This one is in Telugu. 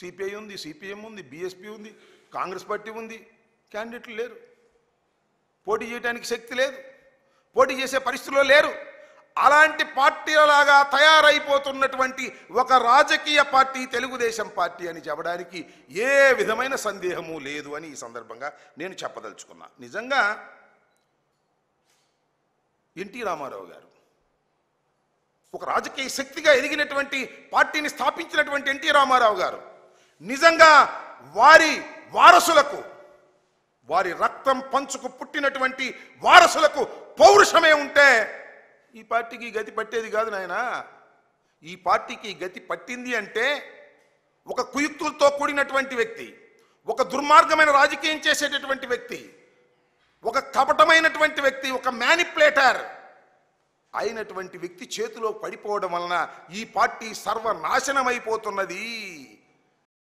సిపిఐ ఉంది సిపిఎం ఉంది బీఎస్పీ ఉంది కాంగ్రెస్ పార్టీ ఉంది క్యాండిడేట్లు లేరు పోటీ చేయడానికి శక్తి లేదు పోటీ చేసే పరిస్థితుల్లో లేరు అలాంటి పార్టీలలాగా తయారైపోతున్నటువంటి ఒక రాజకీయ పార్టీ తెలుగుదేశం పార్టీ అని చెప్పడానికి ఏ విధమైన సందేహము లేదు అని ఈ సందర్భంగా నేను చెప్పదలుచుకున్నా నిజంగా ఎన్టీ రామారావు గారు ఒక రాజకీయ శక్తిగా ఎదిగినటువంటి పార్టీని స్థాపించినటువంటి ఎన్టీ రామారావు గారు నిజంగా వారి వారసులకు వారి రక్తం పంచుకు పుట్టినటువంటి వారసులకు పౌరుషమే ఉంటే ఈ పార్టీకి గతి పట్టేది కాదు నాయన ఈ పార్టీకి గతి పట్టింది అంటే ఒక కుయుక్తులతో కూడినటువంటి వ్యక్తి ఒక దుర్మార్గమైన రాజకీయం చేసేటటువంటి వ్యక్తి ఒక కపటమైనటువంటి వ్యక్తి ఒక మ్యానిపులేటర్ అయినటువంటి వ్యక్తి చేతిలో పడిపోవడం వలన ఈ పార్టీ సర్వనాశనమైపోతున్నది